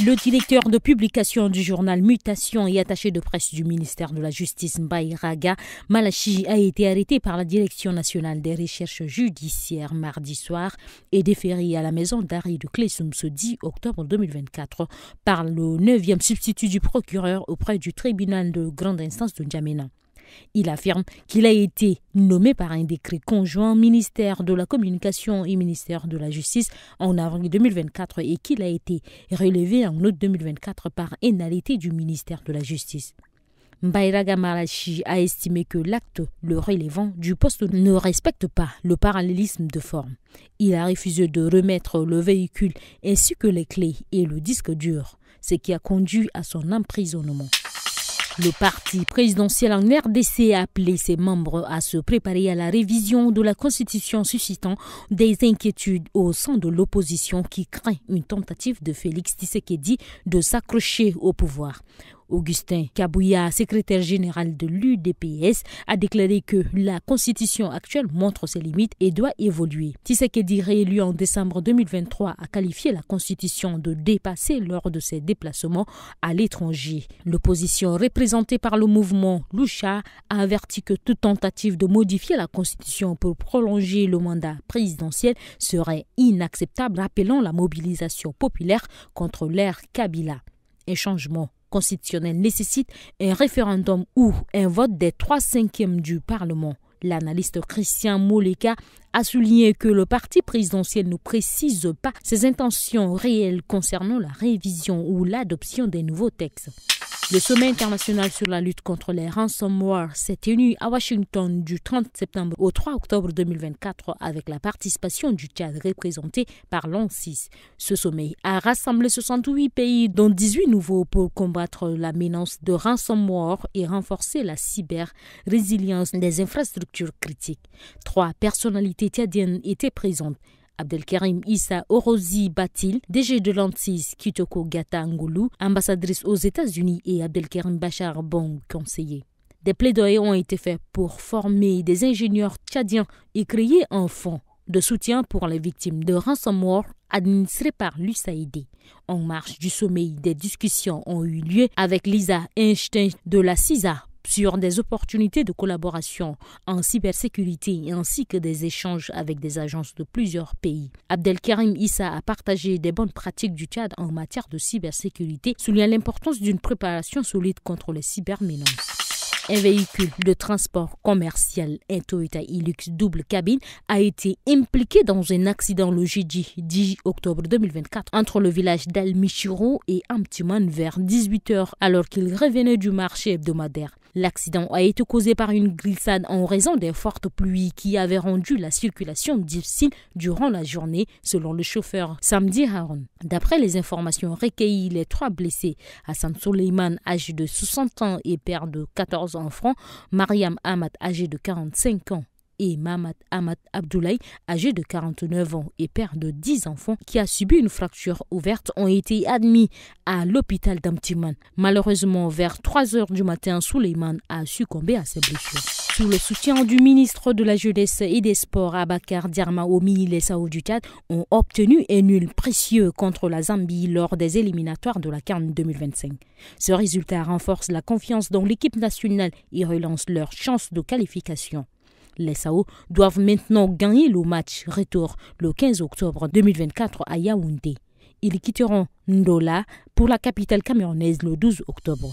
Le directeur de publication du journal Mutation et attaché de presse du ministère de la Justice Mbairaga Malachi a été arrêté par la Direction nationale des recherches judiciaires mardi soir et déféré à la maison d'arrêt de Clésum ce 10 octobre 2024 par le 9e substitut du procureur auprès du tribunal de grande instance de N'Djamena. Il affirme qu'il a été nommé par un décret conjoint ministère de la Communication et ministère de la Justice en avril 2024 et qu'il a été relevé en août 2024 par énalité du ministère de la Justice. Mbairaga Marashi a estimé que l'acte le relevant du poste ne respecte pas le parallélisme de forme. Il a refusé de remettre le véhicule ainsi que les clés et le disque dur, ce qui a conduit à son emprisonnement. Le parti présidentiel en RDC a appelé ses membres à se préparer à la révision de la Constitution suscitant des inquiétudes au sein de l'opposition qui craint une tentative de Félix Tshisekedi de s'accrocher au pouvoir. Augustin Kabouya, secrétaire général de l'UDPS, a déclaré que la constitution actuelle montre ses limites et doit évoluer. Tshisekedi, réélu en décembre 2023, a qualifié la constitution de dépassée lors de ses déplacements à l'étranger. L'opposition représentée par le mouvement Loucha a averti que toute tentative de modifier la constitution pour prolonger le mandat présidentiel serait inacceptable, rappelant la mobilisation populaire contre l'ère Kabila. Et changement constitutionnel nécessite un référendum ou un vote des trois cinquièmes du Parlement. L'analyste Christian Moleka a souligné que le parti présidentiel ne précise pas ses intentions réelles concernant la révision ou l'adoption des nouveaux textes. Le sommet international sur la lutte contre les ransomware s'est tenu à Washington du 30 septembre au 3 octobre 2024 avec la participation du Tchad représenté par l'ONCIS. Ce sommet a rassemblé 68 pays dont 18 nouveaux pour combattre la menace de ransomware et renforcer la cyber-résilience des infrastructures critiques. Trois personnalités tchadiennes étaient présentes Abdelkarim Issa Orozi Batil, DG de l'ANSIS Kitoko Gata ambassadrice aux États-Unis et Abdelkarim Bachar Bong, conseiller. Des plaidoyers ont été faits pour former des ingénieurs tchadiens et créer un fonds de soutien pour les victimes de ransomware administré par l'USAID. En marche du sommeil, des discussions ont eu lieu avec Lisa Einstein de la CISA sur des opportunités de collaboration en cybersécurité ainsi que des échanges avec des agences de plusieurs pays. Abdelkarim Issa a partagé des bonnes pratiques du Tchad en matière de cybersécurité, soulignant l'importance d'une préparation solide contre les cybermenaces. Un véhicule de transport commercial, un Toyota Hilux double cabine, a été impliqué dans un accident le jeudi 10 octobre 2024 entre le village dal d'Almichiro et Amtiman vers 18h alors qu'il revenait du marché hebdomadaire. L'accident a été causé par une glissade en raison des fortes pluies qui avaient rendu la circulation difficile durant la journée, selon le chauffeur Samdi Haroun. D'après les informations recueillies, les trois blessés, Hassan Soleiman, âgé de 60 ans et père de 14 enfants, Mariam Ahmad, âgé de 45 ans, et Mamad Ahmad Abdoulaye, âgé de 49 ans et père de 10 enfants, qui a subi une fracture ouverte, ont été admis à l'hôpital d'Amtiman. Malheureusement, vers 3 heures du matin, Souleyman a succombé à ses blessures. Sous le soutien du ministre de la Jeunesse et des Sports, Abakar Omi, les Sao du ont obtenu un nul précieux contre la Zambie lors des éliminatoires de la Cannes 2025. Ce résultat renforce la confiance dans l'équipe nationale et relance leurs chances de qualification. Les Sao doivent maintenant gagner le match retour le 15 octobre 2024 à Yaoundé. Ils quitteront Ndola pour la capitale camerounaise le 12 octobre.